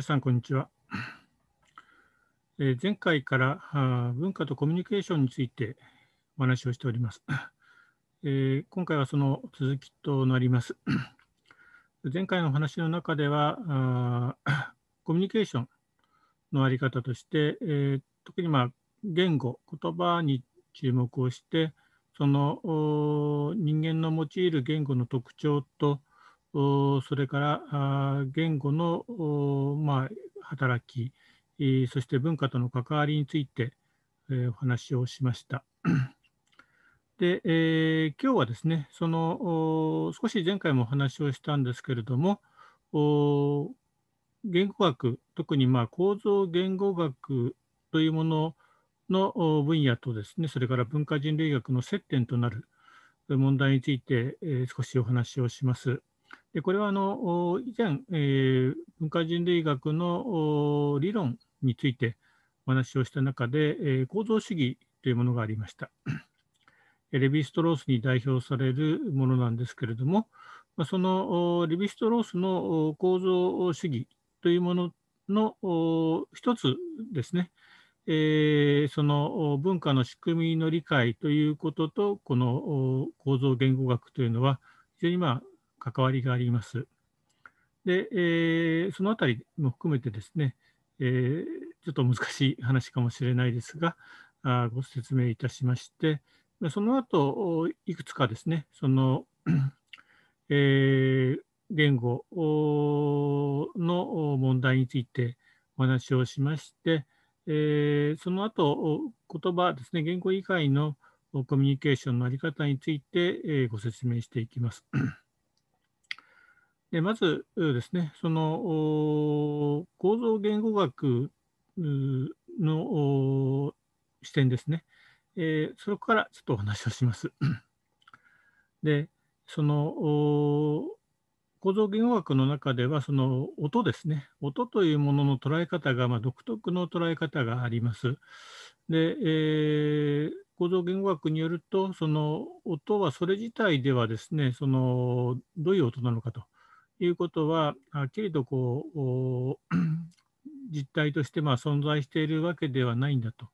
皆さん、こんにちは。え前回から文化とコミュニケーションについてお話をしております。え今回はその続きとなります。前回の話の中では、コミュニケーションの在り方として、え特にまあ言語、言葉に注目をして、その人間の用いる言語の特徴とそれから言語の、まあ、働き、そして文化との関わりについてお話をしました。で、えー、今日はですね、その少し前回もお話をしたんですけれども、言語学、特にまあ構造言語学というものの分野とですね、それから文化人類学の接点となる問題について、え少しお話をします。でこれはあの以前、えー、文化人類学の理論についてお話をした中で、えー、構造主義というものがありました。レヴィ・ストロースに代表されるものなんですけれども、そのレヴィ・ストロースの構造主義というものの一つですね、えその文化の仕組みの理解ということと、この構造言語学というのは、非常にまあ関わりがあります。で、えー、そのあたりも含めてですね、えー、ちょっと難しい話かもしれないですが、あご説明いたしまして、その後いくつかですね、その、えー、言語の問題についてお話をしまして、えー、その後言葉ですね、言語以外のコミュニケーションの在り方について、えー、ご説明していきます。でまずですね、その構造言語学の視点ですね、えー、そこからちょっとお話をします。で、その構造言語学の中では、その音ですね、音というものの捉え方が、まあ、独特の捉え方があります。で、えー、構造言語学によると、その音はそれ自体ではですね、そのどういう音なのかということは、はっきりとこう 実態としてまあ存在しているわけではないんだと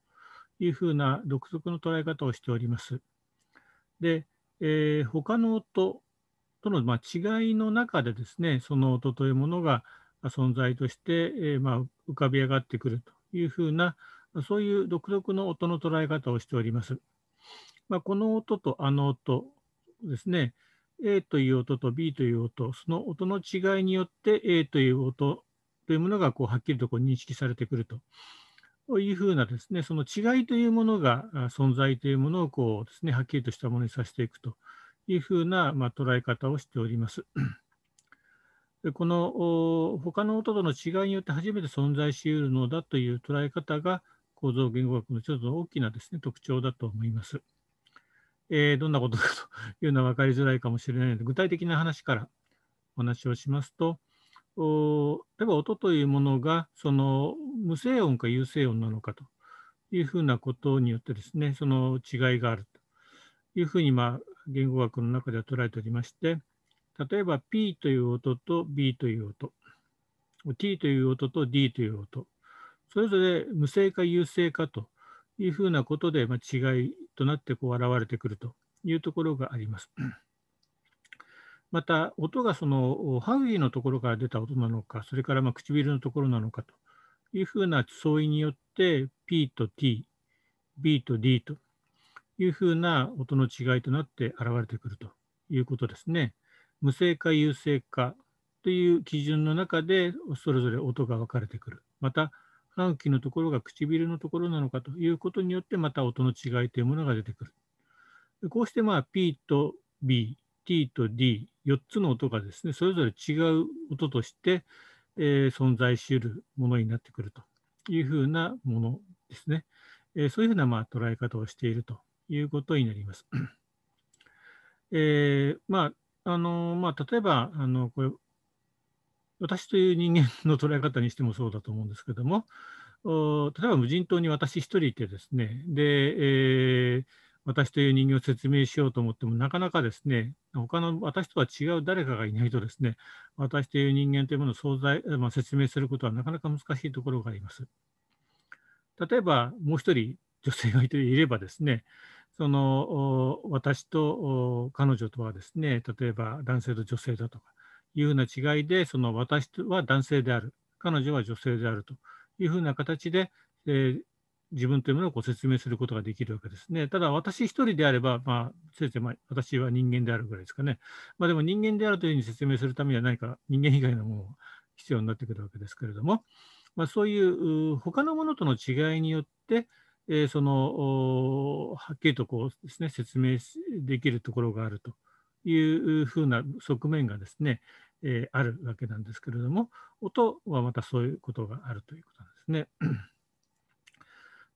いうふうな独特の捉え方をしております。で、えー、他の音とのまあ違いの中でですね、その音というものが存在として、えー、まあ浮かび上がってくるというふうな、そういう独特の音の捉え方をしております。まあ、この音とあの音ですね、A という音と B という音、その音の違いによって A という音というものがこうはっきりとこう認識されてくるというふうなですね、その違いというものが存在というものをこうですね、はっきりとしたものにさせていくというふうな、まあ、捉え方をしております。この他の音との違いによって初めて存在しうるのだという捉え方が構造言語学の一つの大きなですね特徴だと思います。えー、どんなことかというのは分かりづらいかもしれないので、具体的な話からお話をしますと、お例えば音というものがその無声音か有声音なのかというふうなことによってですね、その違いがあるというふうに、まあ、言語学の中では捉えておりまして、例えば P という音と B という音、T という音と D という音、それぞれ無声か有声かというふうなことで、まあ、違いとなってこう現れてくるというところがあります。また音がそのハウイのところから出た音なのか、それからま唇のところなのかというふうな相違によって P と T、B と D というふうな音の違いとなって現れてくるということですね。無声か有声かという基準の中でそれぞれ音が分かれてくる。また暗記のところが唇のところなのかということによって、また音の違いというものが出てくる。こうして、まあ、P と B、T と D、4つの音がですね、それぞれ違う音として、えー、存在しうるものになってくるというふうなものですね。えー、そういうふうな、まあ、捉え方をしているということになります。えー、まあ、あのまあ、例えばあのこれ私という人間の捉え方にしてもそうだと思うんですけども例えば無人島に私一人いてですねで、えー、私という人間を説明しようと思ってもなかなかですね他の私とは違う誰かがいないとですね私という人間というものを存在、まあ、説明することはなかなか難しいところがあります。例えばもう一人女性がいればですねその私と彼女とはですね例えば男性と女性だとかいうふうな違いで、その私は男性である、彼女は女性であるというふうな形で、えー、自分というものをご説明することができるわけですね。ただ、私一人であれば、まあ、せいぜい、まあ、私は人間であるぐらいですかね。まあ、でも人間であるというふうに説明するためには、何か人間以外のものが必要になってくるわけですけれども、まあ、そういう他のものとの違いによって、えー、そのはっきりとこうですね説明できるところがあるというふうな側面がですね、えあるわけなんですけれども音はまたそういうことがあるということなんですね。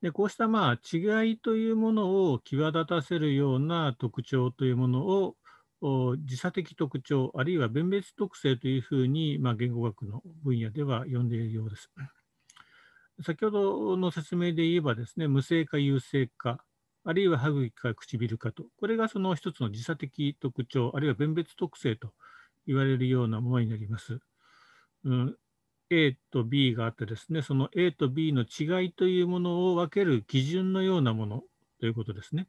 でこうしたまあ違いというものを際立たせるような特徴というものを時差的特徴あるいは弁別特性というふうに、まあ、言語学の分野では呼んでいるようです。先ほどの説明で言えばですね無性か有性かあるいは歯茎か唇かとこれがその一つの時差的特徴あるいは弁別特性と言われるようなものになります。うん、A と B があってですね、その A と B の違いというものを分ける基準のようなものということですね。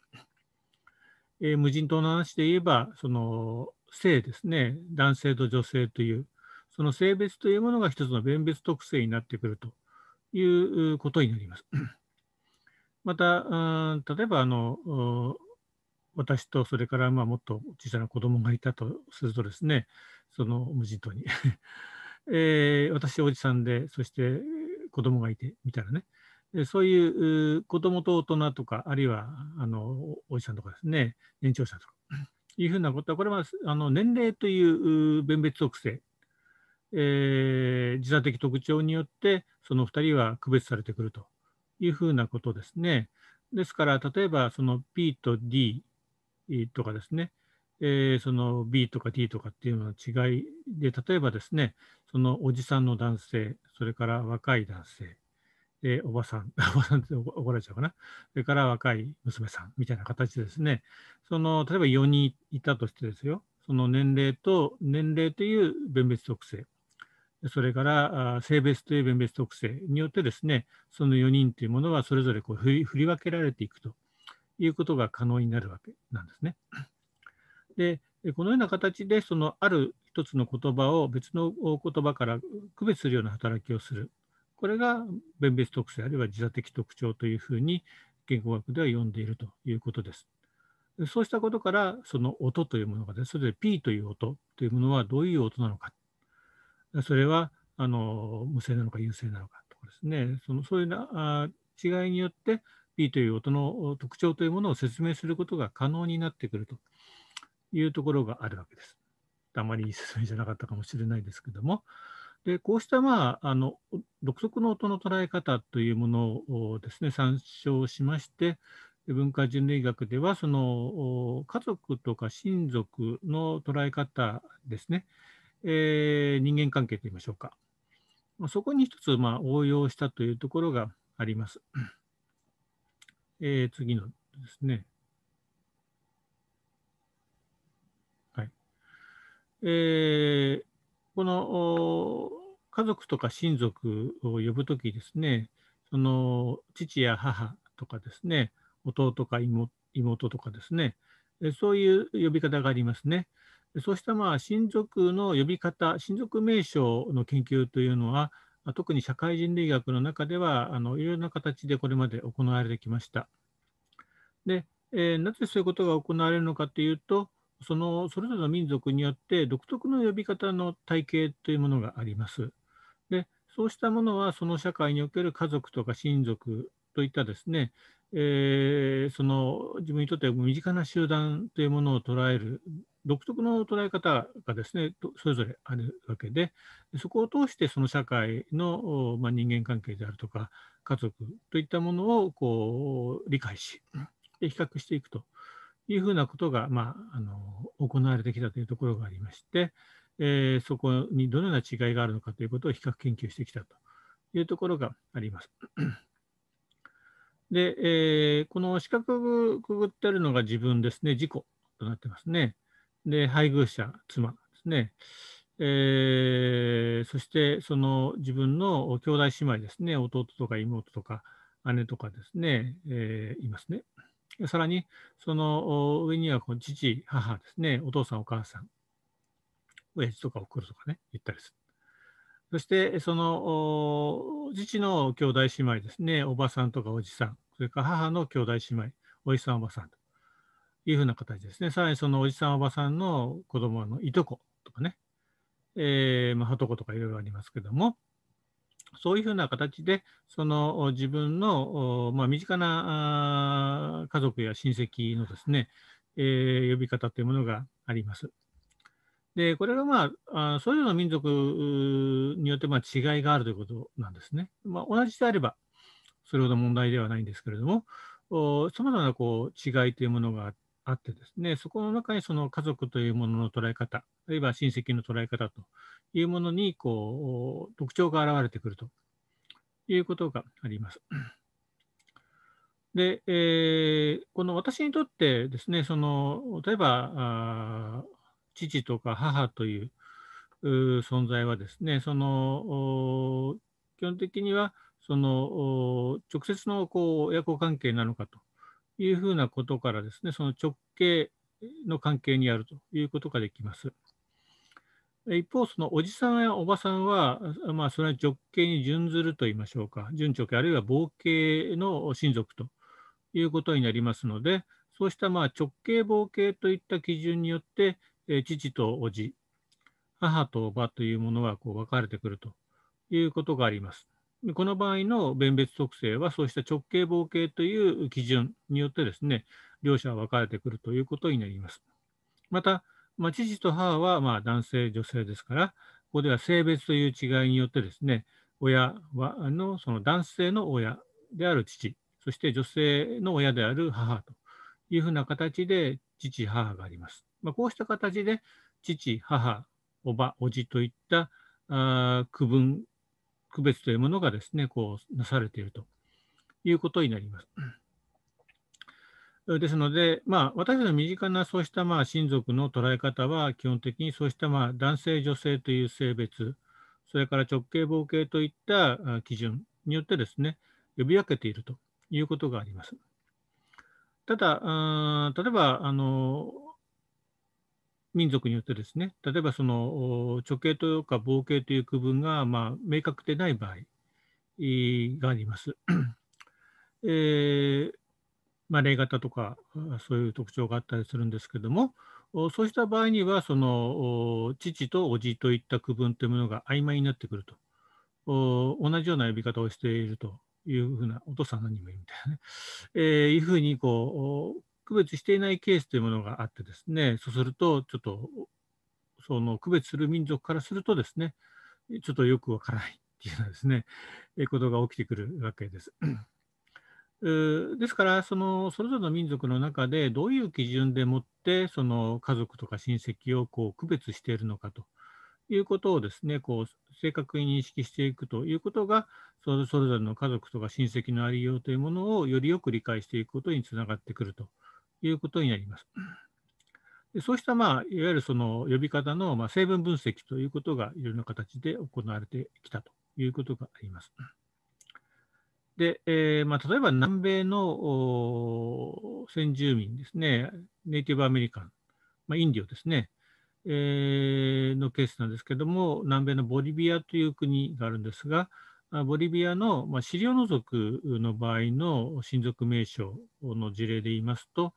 えー、無人島の話で言えば、その性ですね、男性と女性という、その性別というものが一つの弁別特性になってくるということになります。また、例えばあの私とそれからまあもっと小さな子供がいたとするとですねその無人島に えー、私おじさんでそして子供がいてみたいなねそういう子供と大人とかあるいはあのおじさんとかですね年長者とかいうふうなことはこれはあの年齢という分別特性、えー、時差的特徴によってその2人は区別されてくるというふうなことですね。ですから例えばその P と D とかですね、えー、その B とか T とかっていうのの違いで、例えばですね、そのおじさんの男性、それから若い男性、えー、おばさん、おばさんって怒られちゃうかな、それから若い娘さんみたいな形でですね、その例えば4人いたとしてですよ、その年齢と年齢という弁別特性、それから性別という弁別特性によってですね、その4人というものはそれぞれこう振り分けられていくということが可能になるわけなんですね。でこのような形でそのある一つの言葉を別の言葉から区別するような働きをするこれが弁別特性あるいは自座的特徴というふうに言語学では呼んでいるということです。そうしたことからその音というものがですそれで P という音というものはどういう音なのかそれはあの無声なのか有声なのかとかですねそのそういうな違いによって P という音の特徴というものを説明することが可能になってくるというところがあるわけです。あまりいい説明じゃなかったかもしれないですけども。でこうした、まあ、あの独特の音の捉え方というものをですね参照しまして文化人類学ではその家族とか親族の捉え方ですね、えー、人間関係といいましょうかそこに一つまあ応用したというところがあります。えー、次のですね。はい。えー、この家族とか親族を呼ぶときですね、その父や母とかですね、弟か妹とかですね、そういう呼び方がありますね。そうしたまあ親族の呼び方、親族名称の研究というのは、ま特に社会人類学の中ではあのいろいろな形でこれまで行われてきました。で、えー、なぜそういうことが行われるのかというとそのそれぞれの民族によって独特の呼び方の体系というものがあります。でそうしたものはその社会における家族とか親族といったですね、えー、その自分にとって身近な集団というものを捉える独特の捉え方がですねそれぞれあるわけでそこを通してその社会の、まあ、人間関係であるとか家族といったものをこう理解し比較していくというふうなことが、まあ、あの行われてきたというところがありまして、えー、そこにどのような違いがあるのかということを比較研究してきたというところがあります。で、えー、この四角くくぐってるのが自分ですね、自己となってますね。で、配偶者、妻ですね。えー、そしてその自分の兄弟姉妹ですね、弟とか妹とか姉とかですね、えー、いますね。さらにその上にはこの父、母ですね、お父さん、お母さん、親父とかお送るとかね、言ったりする。そしてその父の兄弟姉妹ですね、おばさんとかおじさん、それから母の兄弟姉妹、おじさん、おばさんと。いうふうな形ですね。さらにそのおじさん、おばさんの子供のいとことかね、えー、まあ、はとことかいろいろありますけども、そういうふうな形で、その自分の、まあ、身近な家族や親戚のですね、えー、呼び方というものがあります。で、これがまあ、あそれぞれの民族によってま違いがあるということなんですね。まあ、同じであれば、それほど問題ではないんですけれども、さまざまなこう違いというものがあっあってですね、そこの中にその家族というものの捉え方、あるいは親戚の捉え方というものにこう特徴が現れてくるということがあります。で、えー、この私にとってですね、その例えば父とか母という存在はですね、その基本的にはその直接のこう親子関係なのかというふうなことからですね、その直径の関係にあるということができます。一方、そのおじさんやおばさんは、まあ、それは直径に準ずると言いましょうか、準直径、あるいは棒径の親族ということになりますので、そうしたまあ直径、棒径といった基準によって、え父とおじ、母とおばというものがこう分かれてくるということがあります。この場合の弁別特性は、そうした直径棒計という基準によってですね、両者は分かれてくるということになります。また、まあ、父と母はま男性、女性ですから、ここでは性別という違いによってですね、親はあのその男性の親である父、そして女性の親である母というふうな形で父、母があります。まあ、こうした形で父、母、おば、おじといったあ区分区別というものがですね、こうなされているということになります。ですので、まあ、私たちの身近なそうしたまあ親族の捉え方は、基本的にそうしたまあ男性、女性という性別、それから直径、合計といった基準によってですね、呼び分けているということがあります。ただ、例えばあの民族によってですね、例えばその直径とか棒形という区分がまあ明確でない場合があります。えー、まあ、例型とかそういう特徴があったりするんですけども、そうした場合には、その父とおじといった区分というものが曖昧になってくると、同じような呼び方をしているというふうな、お父さん何も言うみたいなね、えー、いうふうにこう区別していないケースというものがあってですね、そうすると、ちょっと、その区別する民族からするとですね、ちょっとよくわからないっていうようですね、えことが起きてくるわけです。ですから、そのそれぞれの民族の中でどういう基準でもってその家族とか親戚をこう区別しているのかということをですねこう正確に認識していくということがそれぞれの家族とか親戚のありようというものをよりよく理解していくことにつながってくるということになります。でそうした、まあ、いわゆるその呼び方の、まあ、成分分析ということがいろんな形で行われてきたということがあります。で、えー、まあ、例えば南米の先住民ですね、ネイティブアメリカン、まあ、インディオですね、えー、のケースなんですけども、南米のボリビアという国があるんですが、ボリビアの、ま料の族の場合の親族名称の事例で言いますと、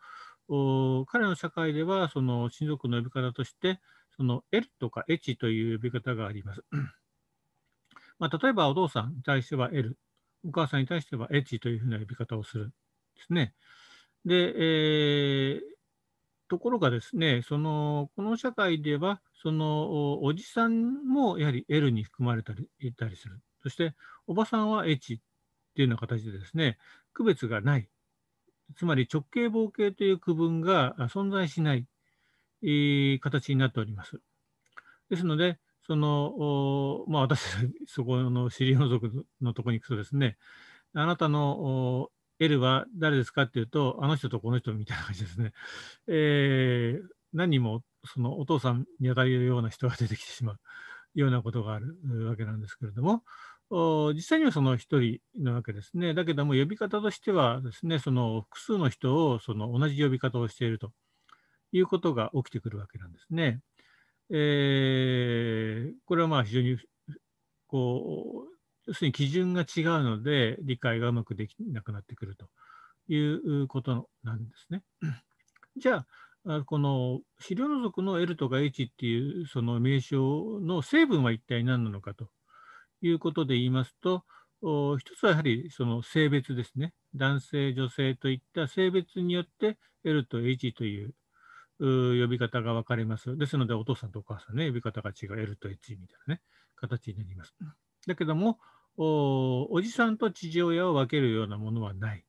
彼の社会ではその親族の呼び方として、そのエルとかエチという呼び方があります。まあ、例えばお父さんに対してはエル、お母さんに対してはエチというふうな呼び方をするんですね。で、えー、ところがですね、そのこの社会では、そのおじさんもやはり L に含まれたりたりするそして、おばさんは H っていうような形でですね、区別がない。つまり直径棒径という区分が存在しない、形になっております。ですので、その、まあ、私、そこの尻の族のとこに行くとですね、あなたの L は誰ですかっていうと、あの人とこの人みたいな感じですね。えー、何人もそのお父さんに当たるような人が出てきてしまうようなことがあるわけなんですけれども、実際にはその1人なわけですね。だけども、呼び方としてはですね、その複数の人をその同じ呼び方をしているということが起きてくるわけなんですね。えー、これはまあ非常にこう、要するに基準が違うので、理解がうまくできなくなってくるということなんですね。じゃあ、この資料の属の L とか H っていうその名称の成分は一体何なのかということで言いますと、一つはやはりその性別ですね、男性、女性といった性別によって L と H という呼び方が分かれます。ですので、お父さんとお母さんね、呼び方が違う、L と H みたいなね、形になります。だけども、おじさんと父親を分けるようなものはない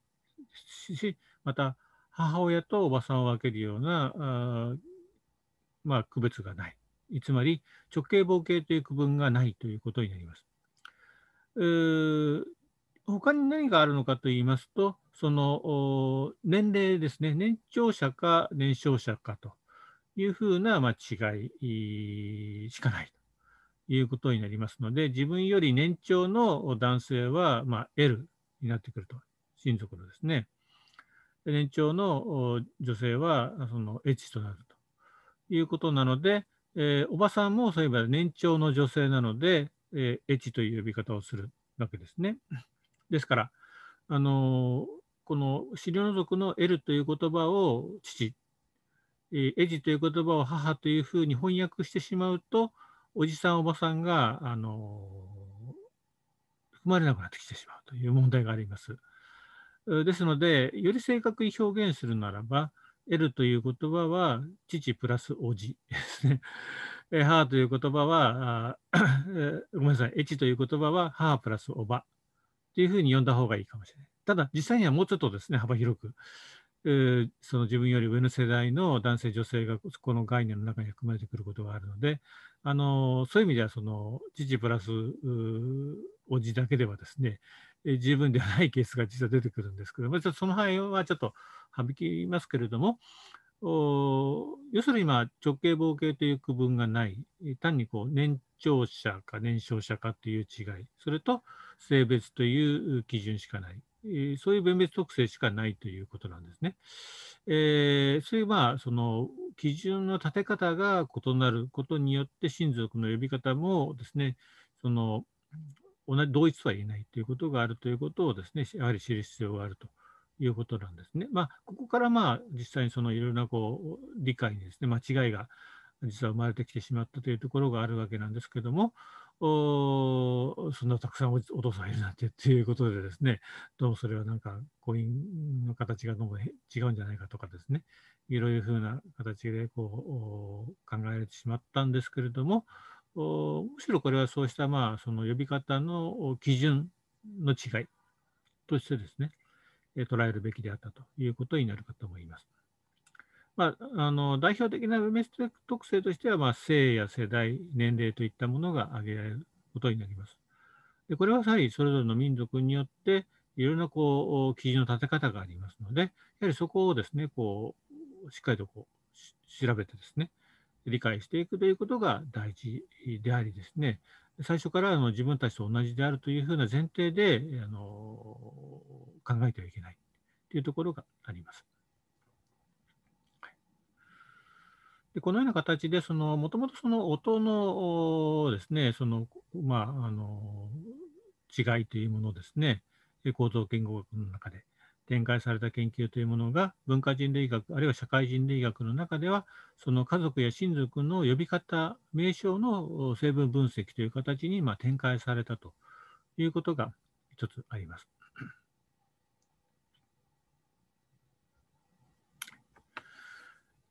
し、また、母親とおばさんを分けるような、まあ、区別がない。つまり、直径、棒計という区分がないということになります。え他に何があるのかと言いますと、その年齢ですね、年長者か年少者かというふうな、まあ、違いしかないということになりますので、自分より年長の男性は、まあ、L になってくると、親族のですね。年長の女性はその H となるということなので、えー、おばさんもそういえば年長の女性なので、えー、エジという呼び方をするわけですね。ですから、あのこの資料の族の L という言葉を父、えエジという言葉を母というふうに翻訳してしまうと、おじさん、おばさんが、あの含まれなくなってきてしまうという問題があります。ですので、より正確に表現するならば、L という言葉は父プラスおじですね。母という言葉は、ごめんなさい、エチという言葉は母プラスおばというふうに呼んだ方がいいかもしれない。ただ、実際にはもうちょっとですね、幅広く、その自分より上の世代の男性、女性がこの概念の中に含まれてくることがあるので、あのそういう意味ではその父プラスおじだけではですね、十分ではないケースが実は出てくるんですけども、その範囲はちょっと省きますけれども、要するに今、直径、棒径という区分がない、単にこう年長者か年少者かという違い、それと性別という基準しかない、そういう弁別特性しかないということなんですね。えー、そういうまあその基準の立て方が異なることによって、親族の呼び方もですね、その同じ同一とは言えないということがあるということをですね、やはり知る必要があるということなんですね。まあ、ここからまあ実際にそのいろいろなこう理解にですね、間違いが実は生まれてきてしまったというところがあるわけなんですけども、おそんなたくさんお父さんいるなんてっていうことでですね、どうもそれはなんかコインの形がどうも違うんじゃないかとかですね、いろいろふうな形でこう考えられてしまったんですけれども、むしろこれはそうしたまあその呼び方の基準の違いとしてですね、捉えるべきであったということになるかと思います。まあ、あの代表的なウメス特性としては、まあ、性や世代、年齢といったものが挙げられることになります。でこれはやはりそれぞれの民族によっていろんなこう基準の立て方がありますので、やはりそこをですね、こうしっかりとこう調べてですね、理解していくということが大事でありですね、最初からあの自分たちと同じであるというふうな前提であの考えてはいけないというところがあります。でこのような形で、もともとその音のですね、その、まあ、あの、違いというものですね、構造言語学の中で展開された研究というものが文化人類学あるいは社会人類学の中ではその家族や親族の呼び方名称の成分分析という形にま展開されたということが一つあります。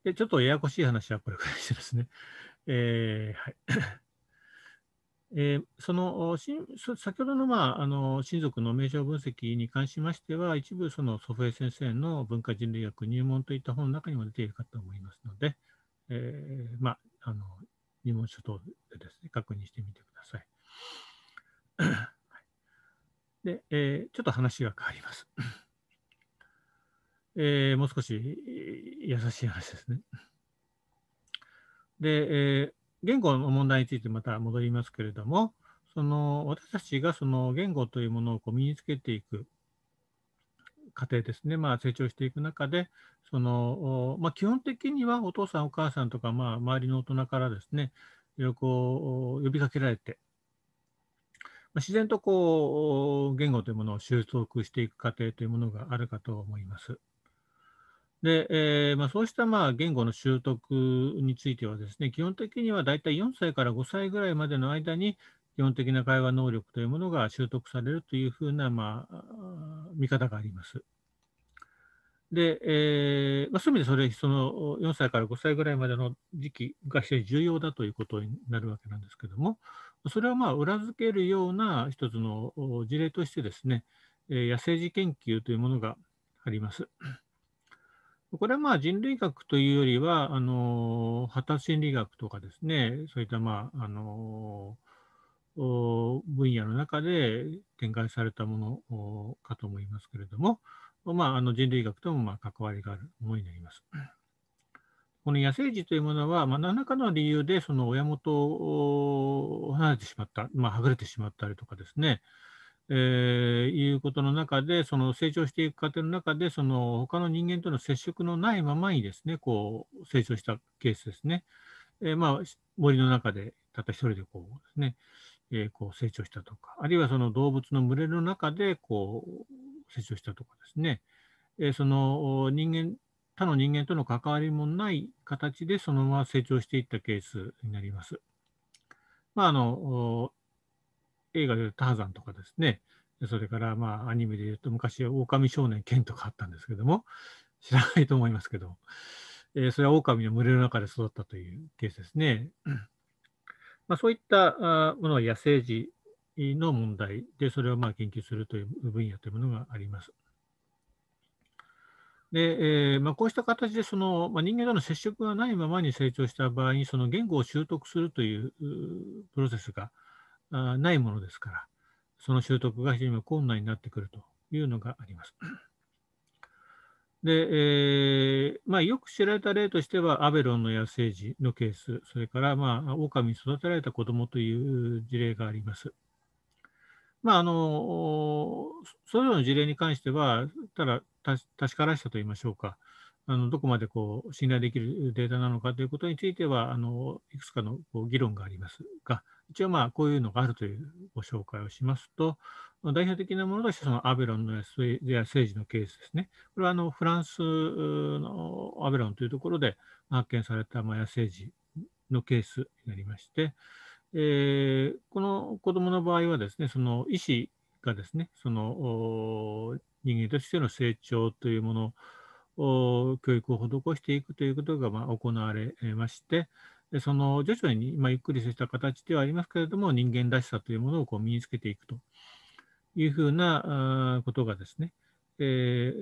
でちょっとややこしい話はこれくらいしてですね。えー、はいえー、その先ほどの,、まあ、あの親族の名称分析に関しましては、一部、その祖父江先生の文化人類学入門といった本の中にも出ているかと思いますので、えー、まあ、あの入門書等でです、ね、確認してみてください。でえー、ちょっと話が変わります。えー、もう少し優しい話ですね。で、えー言語の問題についてまた戻りますけれども、その私たちがその言語というものをこう身につけていく過程ですね、まあ、成長していく中で、そのまあ、基本的にはお父さん、お母さんとか、まあ、周りの大人からですね、いろこう呼びかけられて、まあ、自然とこう言語というものを習得していく過程というものがあるかと思います。で、えー、まあ、そうしたまあ言語の習得についてはですね、基本的にはだいたい4歳から5歳ぐらいまでの間に、基本的な会話能力というものが習得されるというふうな、まあ、見方があります。で、えーまあ、そういう意味でそれ、その4歳から5歳ぐらいまでの時期が非常に重要だということになるわけなんですけども、それはまあ裏付けるような一つの事例としてですね、え野生児研究というものがあります。これはまあ人類学というよりは、あの発達心理学とかですね、そういった、まああの分野の中で展開されたものかと思いますけれども、まあ、あの人類学ともまあ関わりがあるものになります。この野生児というものは、まあ、何らかの理由でその親元を離れてしまった、まあ、はぐれてしまったりとかですね、えー、いうことの中で、その成長していく過程の中で、その他の人間との接触のないままにですね、こう成長したケースですね。えー、まあ、森の中でたった一人でこうですね、えー、こう成長したとか、あるいはその動物の群れの中でこう成長したとかですね、えその人間、他の人間との関わりもない形でそのまま成長していったケースになります。まあ、あの映画で言うターザンとかですね、それからまあアニメで言うと昔は狼少年剣とかあったんですけども、知らないと思いますけど、えー、それは狼の群れの中で育ったというケースですね。まあ、そういったものは野生児の問題で、それをまあ研究するという分野というものがあります。で、えー、まあ、こうした形でその、まあ、人間との接触がないままに成長した場合に、その言語を習得するというプロセスがないものですから、その習得が非常に困難になってくるというのがあります。で、えー、まあ、よく知られた例としては、アベロンの野生児のケース、それから、まあ、狼に育てられた子供という事例があります。まあ、あの、それぞれの事例に関しては、ただ、確からしたと言いましょうか、あのどこまでこう信頼できるデータなのかということについては、あのいくつかのこう議論がありますが、一応まあこういうのがあるというご紹介をしますと、代表的なものとしてそのアベロンのや政治のケースですね。これはあのフランスのアベロンというところで発見されたマヤ政治のケースになりまして、えー、この子どもの場合はですね、その医師がですね、その人間としての成長というものを教育を施していくということがま行われまして、その徐々に、まゆっくりとした形ではありますけれども、人間らしさというものをこう身につけていくというふうなことがですね、え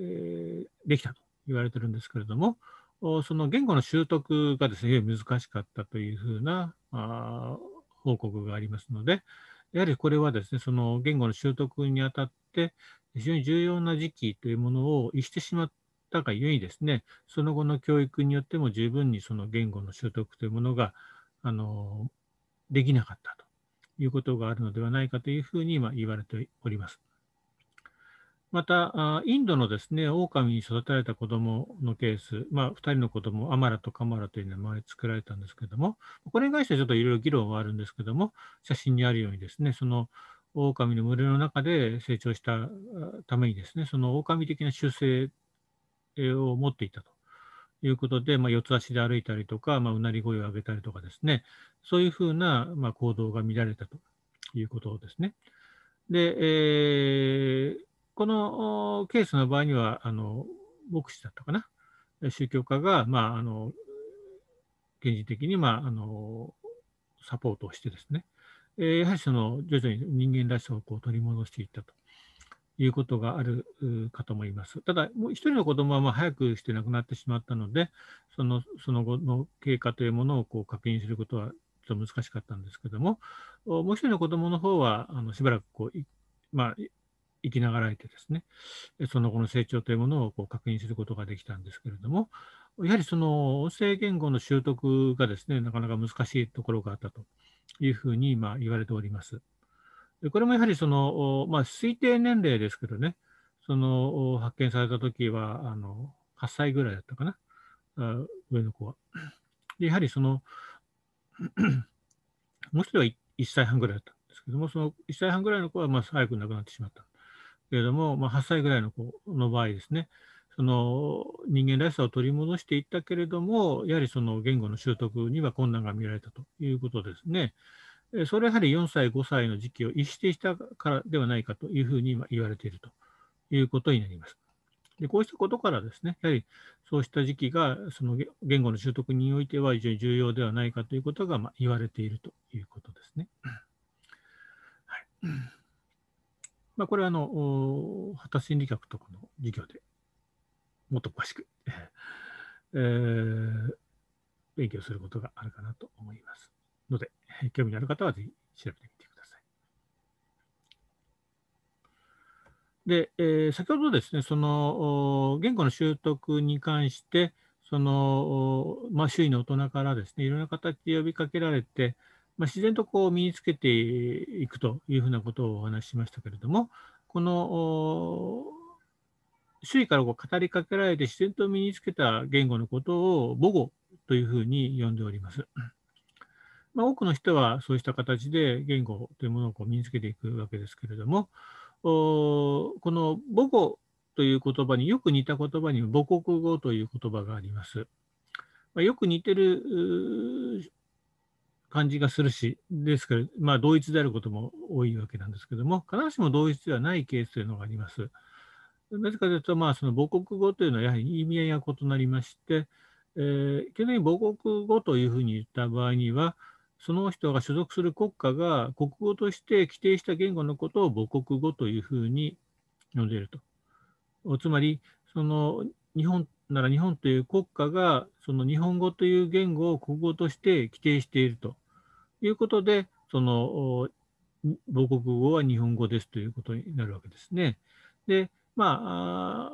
ー、できたと言われてるんですけれども、その言語の習得がですね、難しかったというふうな報告がありますので、やはりこれはですね、その言語の習得にあたって、非常に重要な時期というものを逸してしまったがゆえにですね、その後の教育によっても十分にその言語の習得というものが、あの、できなかったということがあるのではないかというふうに今言われております。また、インドのですね、狼に育てられた子供のケース、まあ、2人の子供、アマラとカマラという名前で作られたんですけども、これに関してはちょっといろいろ議論はあるんですけども、写真にあるようにですね、その狼の群れの中で成長したためにですね、その狼的な習性を持っていたということで、まあ、四つ足で歩いたりとか、まあ、うなり声を上げたりとかですね、そういうふうな、まあ、行動が見られたということですね。で、えー、このケースの場合には、あの牧師だったかな、宗教家が、まあ、あの現実的に、まあ、あのサポートをしてですね、えやはりその徐々に人間らしさをこう取り戻していったということがあると思います。ただ、もう1人の子どもはま早くして亡くなってしまったので、そのその後の経過というものをこう確認することはちょっと難しかったんですけども、もう1人の子どもの方はあのしばらくこう、まあ、生きながらえてですね、その後の成長というものをこう確認することができたんですけれども、やはりその音声言語の習得がですね、なかなか難しいところがあったというふうに今言われております。これもやはりその、まあ、推定年齢ですけどね、その発見された時はあの8歳ぐらいだったかな、上の子は。でやはりその もう一人は 1, 1歳半ぐらいだったんですけども、その1歳半ぐらいの子はまあ早く亡くなってしまった。けれども、まあ、8歳ぐらいの子の場合ですね、その人間らしさを取り戻していったけれども、やはりその言語の習得には困難が見られたということですね。それはやはり4歳、5歳の時期を逸してしたからではないかというふうに言われているということになります。でこうしたことからですね、やはりそうした時期がその言語の習得においては非常に重要ではないかということがま言われているということですね。はいまあ、これはあの発達心理学とかの授業でもっと詳しくえー、勉強することがあるかなと思います。ので、興味のある方はぜひ調べてみてください。で、えー、先ほどですね、その言語の習得に関して、その、まあ、周囲の大人からですね、いろんな形で呼びかけられて、まあ、自然とこう身につけていくというふうなことをお話ししましたけれども、この周囲からこう語りかけられて自然と身につけた言語のことを母語というふうに呼んでおります。まあ、多くの人はそうした形で言語というものをこう身につけていくわけですけれども、この母語という言葉によく似た言葉に母国語という言葉があります。まあ、よく似てる感じがするし、ですから、まあ、同一であることも多いわけなんですけども、必ずしも同一ではないケースというのがあります。なぜかというと、まあ、その母国語というのはやはり意味合いが異なりまして、えー、去年母国語というふうに言った場合には、その人が所属する国家が国語として規定した言語のことを母国語というふうにでいると。つまり、その日本なら日本という国家がその日本語という言語を国語として規定しているということで、その母国語は日本語ですということになるわけですね。で、ま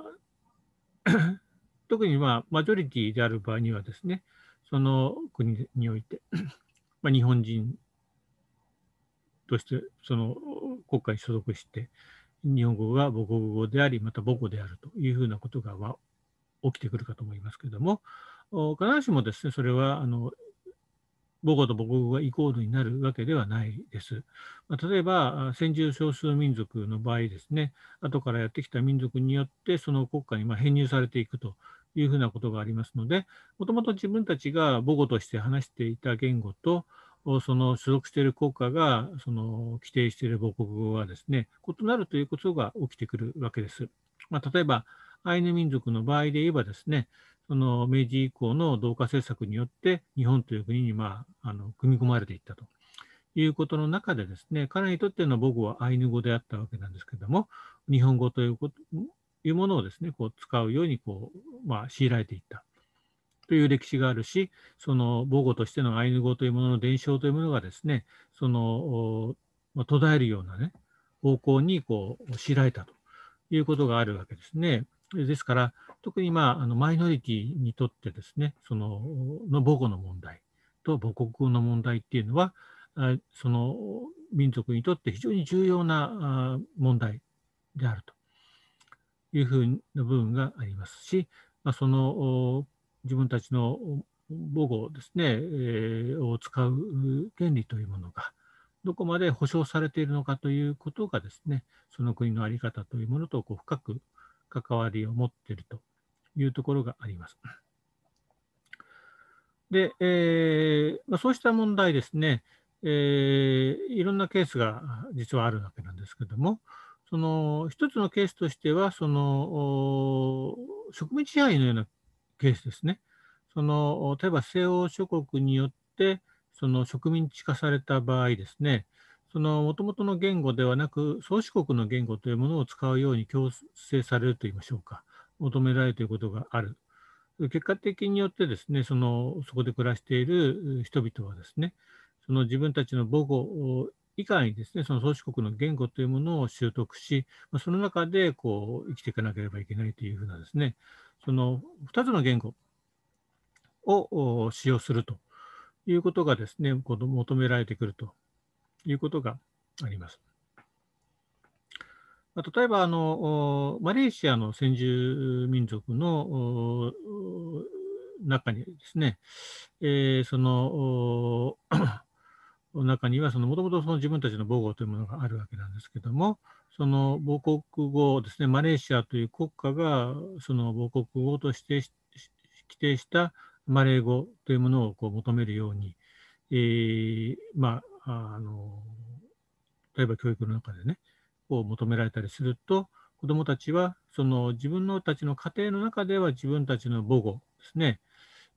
あ、特にまあマジョリティである場合にはですね、その国においてまあ、日本人としてその国家に所属して日本語が母国語でありまた母語であるというふうなことが起きてくるかと思いますけれども必ずしもですねそれはあの母語と母国語がイコールになるわけではないです。まあ、例えば先住少数民族の場合ですね後からやってきた民族によってその国家にま編入されていくというふうなことがありますので、もともと自分たちが母語として話していた言語と、その所属している国家がその規定している母国語はですね、異なるということが起きてくるわけです。まあ、例えば、アイヌ民族の場合で言えばですね、その明治以降の同化政策によって日本という国に、まあ、あの組み込まれていったということの中でですね、彼にとっての母語はアイヌ語であったわけなんですけども、日本語というこというものをですね、こう使うようにこう、まあ、強いられていったという歴史があるし、その母語としてのアイヌ語というものの伝承というものがですね、その、まあ、途絶えるようなね、方向にこう強いられたということがあるわけですね。ですから、特に今、あのマイノリティにとってですね、そのの母語の問題と母国語の問題っていうのは、その民族にとって非常に重要な問題であるというふうな部分がありますし、まあ、その自分たちの母語ですね、えー、を使う権利というものがどこまで保障されているのかということがですねその国の在り方というものとこう深く関わりを持っているというところがあります。で、えーまあ、そうした問題ですね、えー、いろんなケースが実はあるわけなんですけども、その一つのケースとしてはその植民地支配のようなケースですね。その例えば西欧諸国によってその植民地化された場合ですね、その元々の言語ではなく、宗主国の言語というものを使うように強制されるといいましょうか、求められるということがある。結果的によってですね、そのそこで暮らしている人々はですね、その自分たちの母語以外にですね、その宗主国の言語というものを習得し、その中でこう生きていかなければいけないというふうなですね、その2つの言語を使用するということがですね、求められてくるということがあります。例えばあの、マレーシアの先住民族の中にですね、えー、その中には、もともとその自分たちの母語というものがあるわけなんですけども、その母国語ですね、マレーシアという国家が、その母国語として規定したマレー語というものをこう求めるように、えー、まあ、あの、例えば教育の中でね、う求められたりすると、子どもたちは、その自分のたちの家庭の中では自分たちの母語ですね、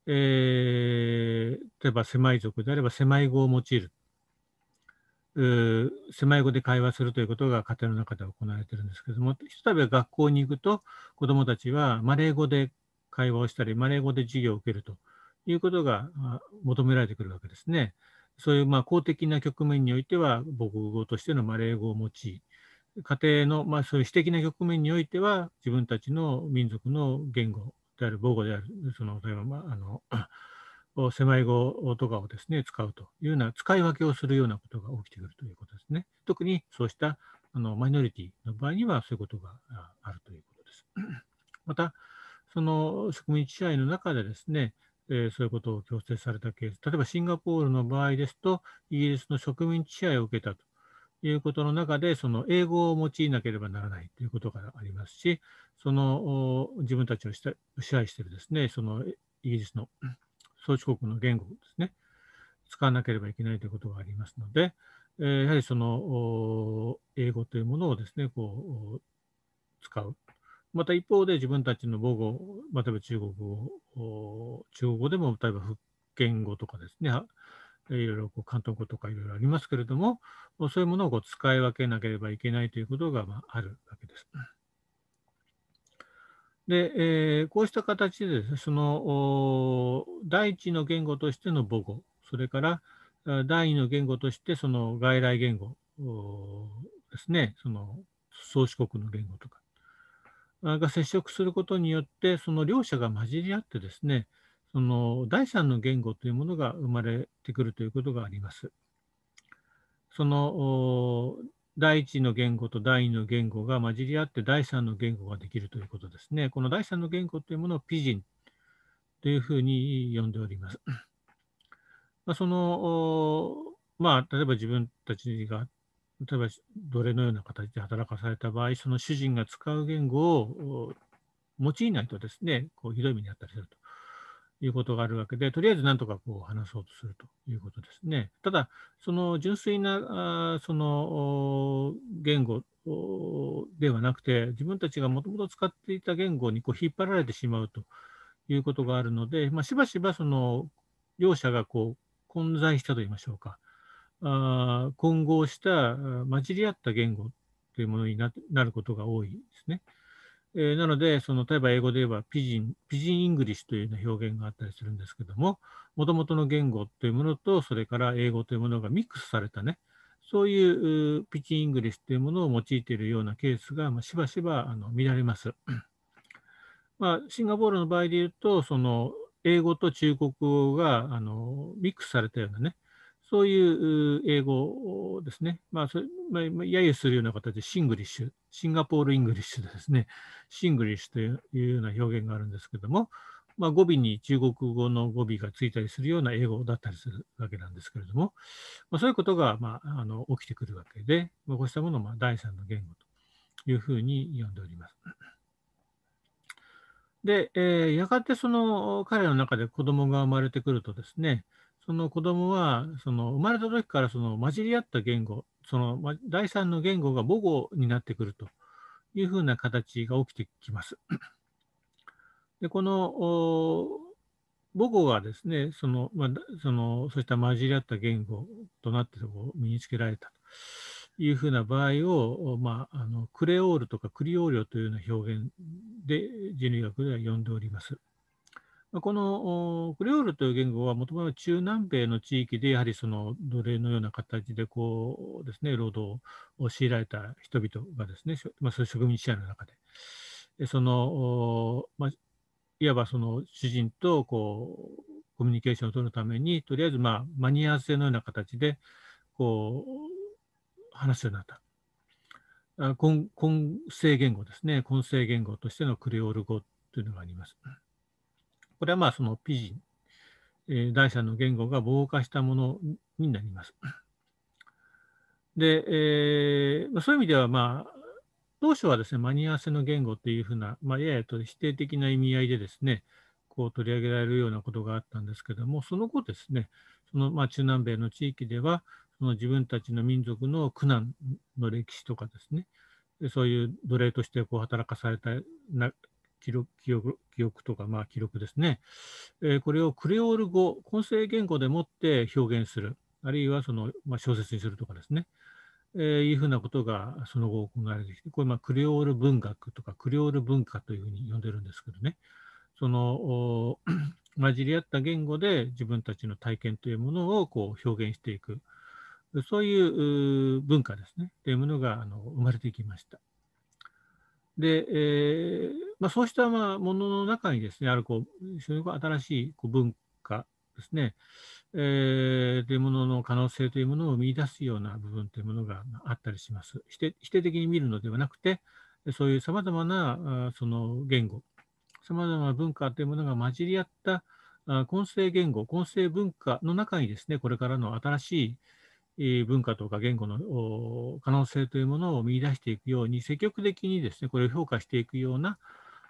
えー、例えば狭い族であれば狭い語を用いる狭い語で会話するということが家庭の中で行われているんですけれどもひとたび学校に行くと子どもたちはマレー語で会話をしたりマレー語で授業を受けるということが求められてくるわけですね。そういうま公的な局面においては母国語としてのマレー語を用い家庭のまそういう私的な局面においては自分たちの民族の言語である母語であるその例えばまあの狭い語とかをですね、使うというような使い分けをするようなことが起きてくるということですね。特にそうしたあのマイノリティの場合にはそういうことがあるということです。また、その植民地支配の中でですね、えー、そういうことを強制されたケース、例えばシンガポールの場合ですと、イギリスの植民地支配を受けたということの中で、その英語を用いなければならないということがありますし、その自分たちを支配しているですね、そのイギリスの宗主国の言語ですね、使わなければいけないということがありますので、えー、やはりその英語というものをですね、こう使う。また一方で自分たちの母語、例えば中国語、中国語でも例えば福建語とかですね、いろいろこう関東語とかいろいろありますけれども、そういうものをこう使い分けなければいけないということがまあるわけです。で、えー、こうした形でです、ね、その第一の言語としての母語、それから第二の言語としてその外来言語ですね、その宗主国の言語とかが接触することによって、その両者が混じり合ってですね、その第三の言語というものが生まれてくるということがあります。その第一の言語と第二の言語が混じり合って第三の言語ができるということですね。この第三の言語というものをピジンというふうに呼んでおります。まあ、その、まあ、例えば自分たちが、例えば奴隷のような形で働かされた場合、その主人が使う言語を用いないとですね、こうひどい目にあったりすると。いうことがあるわけで、とりあえずなんとかこう話そうとするということですね。ただ、その純粋なあその言語ではなくて、自分たちがもともと使っていた言語にこう引っ張られてしまうということがあるので、まあ、しばしばその両者がこう混在したと言いましょうか、あ混合した混じり合った言語というものになることが多いですね。えー、なので、その例えば英語で言えばピジン、ピジン・イングリッシュというような表現があったりするんですけども、もともとの言語というものと、それから英語というものがミックスされたね、そういうピジン・イングリッシュというものを用いているようなケースが、ましばしばあの見られます。まあ、シンガポールの場合で言うと、その英語と中国語があのミックスされたようなね、そういう英語ですね、まあそれまあ、揶揄するような形でシングリッシュ、シンガポール・イングリッシュですね、シングリッシュというような表現があるんですけども、まあ、語尾に中国語の語尾がついたりするような英語だったりするわけなんですけれども、まあ、そういうことが、まあ、あの起きてくるわけで、まあ、こうしたものを、まあ、第三の言語というふうに呼んでおります。で、えー、やがてその彼の中で子供が生まれてくるとですね、その子供は、その生まれた時からその混じり合った言語、その第三の言語が母語になってくるというふうな形が起きてきます。で、この母語がですね、その、まあ、その、そうした混じり合った言語となってこう身につけられたというふうな場合を、まあ、あの、クレオールとかクリオーリョというような表現で人類学では呼んでおります。このクレオールという言語は、もともと中南米の地域で、やはりその奴隷のような形でこうです、ね、労働を強いられた人々がですね、まあ、そ植民地者の中で、そのまあ、いわばその主人とこうコミュニケーションを取るために、とりあえず、まあ、間に合わせのような形でこう話すようになった。混性言語ですね、混成言語としてのクレオール語というのがあります。これはまあその P、えー、第三の言語が防火したものになります。で、えー、そういう意味では、まあ、当初はですね、間に合わせの言語というふうな、まあ、ややと否定的な意味合いでですね、こう取り上げられるようなことがあったんですけども、その後ですね、そのまあ中南米の地域では、その自分たちの民族の苦難の歴史とかですね、そういう奴隷としてこう働かされた記録記記憶とか、まあ、記録ですね、えー、これをクレオール語、混声言語でもって表現する、あるいはその、まあ、小説にするとかですね、えー、いうふうなことがその後行われてきて、これ、まあ、クレオール文学とかクレオール文化というふうに呼んでるんですけどね、その 混じり合った言語で自分たちの体験というものをこう表現していく、そういう文化ですね、というものがあの生まれてきました。で、えーまあ、そうしたまあものの中にですね、あるこう、非常に新しいこう文化ですね、えー、というものの可能性というものを見出すような部分というものがあったりします。否定否定的に見るのではなくて、そういうさまざまなその言語、さまざまな文化というものが混じり合った混成言語、混成文化の中にですね、これからの新しい文化とか言語の可能性というものを見出していくように、積極的にですね、これを評価していくような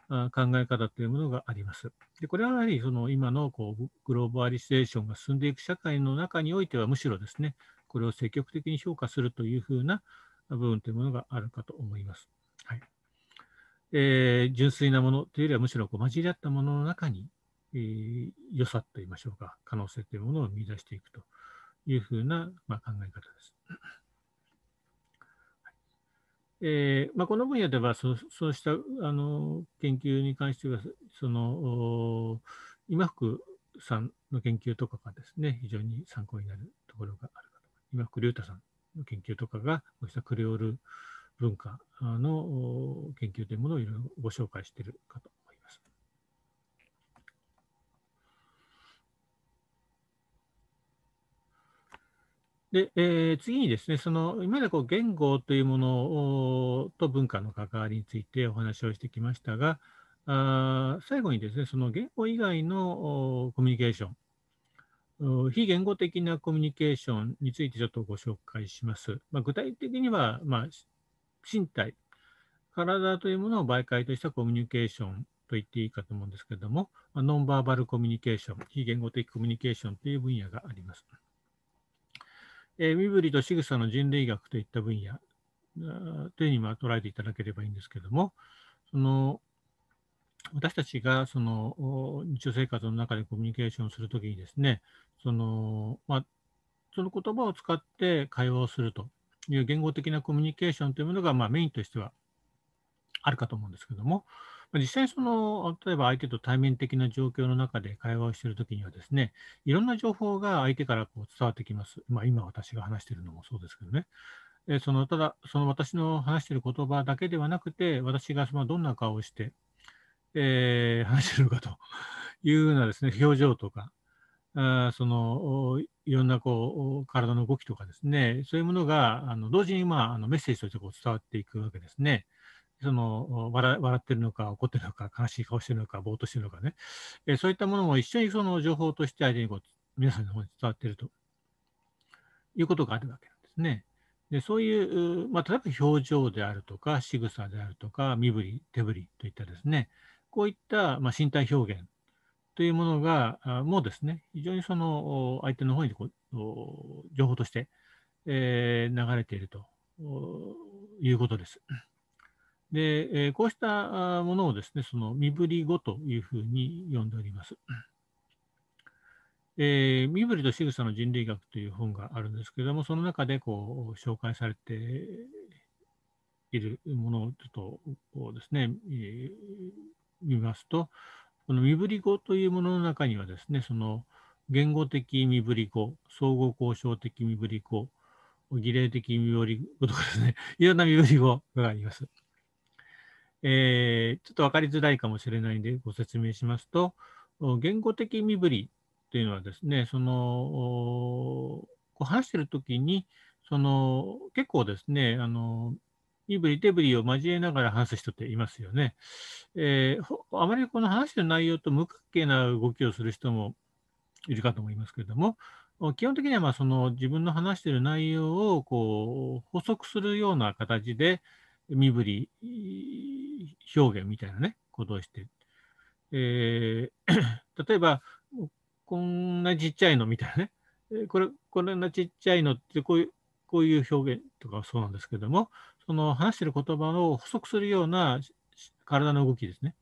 考え方というものがあります。でこれはやはりその今のこうグローバリゼーションが進んでいく社会の中においてはむしろですね、これを積極的に評価するというふうな部分というものがあるかと思います。はいえー、純粋なものというよりはむしろこう混じり合ったものの中に、えー、良さといいましょうか、可能性というものを見出していくというふうな、まあ、考え方です。えーまあ、この分野ではそ、そうしたあの研究に関しては、その今福さんの研究とかがですね、非常に参考になるところがあるかと。今福竜太さんの研究とかが、こうしたクレオール文化の研究というものをいろいろご紹介しているかとで、えー、次にですね、その、今までこう言語というものと文化の関わりについてお話をしてきましたが、あ最後にですね、その言語以外のコミュニケーション、非言語的なコミュニケーションについてちょっとご紹介します。まあ、具体的には、まあ、身体、体というものを媒介としたコミュニケーションと言っていいかと思うんですけれども、ノンバーバルコミュニケーション、非言語的コミュニケーションという分野があります。えー、身振りと仕草の人類学といった分野というにまあ捉えていただければいいんですけども、その私たちがその日常生活の中でコミュニケーションをするときにですね、そのまあ、その言葉を使って会話をするという言語的なコミュニケーションというものがまあメインとしてはあるかと思うんですけども、実際その、例えば相手と対面的な状況の中で会話をしているときにはですね、いろんな情報が相手からこう伝わってきます。まあ、今私が話しているのもそうですけどね。えそのただ、その私の話している言葉だけではなくて、私がそのどんな顔をして、えー、話しているかというようなですね、表情とか、あそのいろんなこう体の動きとかですね、そういうものがあの同時に、まあ、あのメッセージとしてこう伝わっていくわけですね。その笑笑ってるのか怒ってるのか悲しい顔してるのかぼーっとしてるのかね、えそういったものも一緒にその情報として相手にこう皆さんの方に伝わっているということがあるわけなんですね。でそういう、まあ、例えば表情であるとか仕草であるとか身振り手振りといったですねこういった、まあ、身体表現というものがもうですね非常にその相手の方にこう情報として、えー、流れているということです。で、えー、こうしたものをですね、その身振り語というふうに呼んでおります。えー、身振りと仕草の人類学という本があるんですけれども、その中でこう紹介されているものをちょっとこうですね、えー、見ますと、この身振り語というものの中にはですね、その言語的身振り語、総合交渉的身振り語、儀礼的身振り語とかですね、いろんな身振り語があります。えー、ちょっと分かりづらいかもしれないんでご説明しますと、言語的身振りというのはですね、そのこう話してるときに、その結構ですね、あの身振り手振りを交えながら話す人っていますよね。えー、あまりこの話の内容と無関係な動きをする人もいるかと思いますけれども、基本的にはまその自分の話している内容をこう補足するような形で、身振り表現みたいなね、ことをして、えー、例えば、こんなちっちゃいのみたいなね、これ、こんなちっちゃいのってこういう、こういう表現とかそうなんですけども、その話してる言葉を補足するような体の動きですね。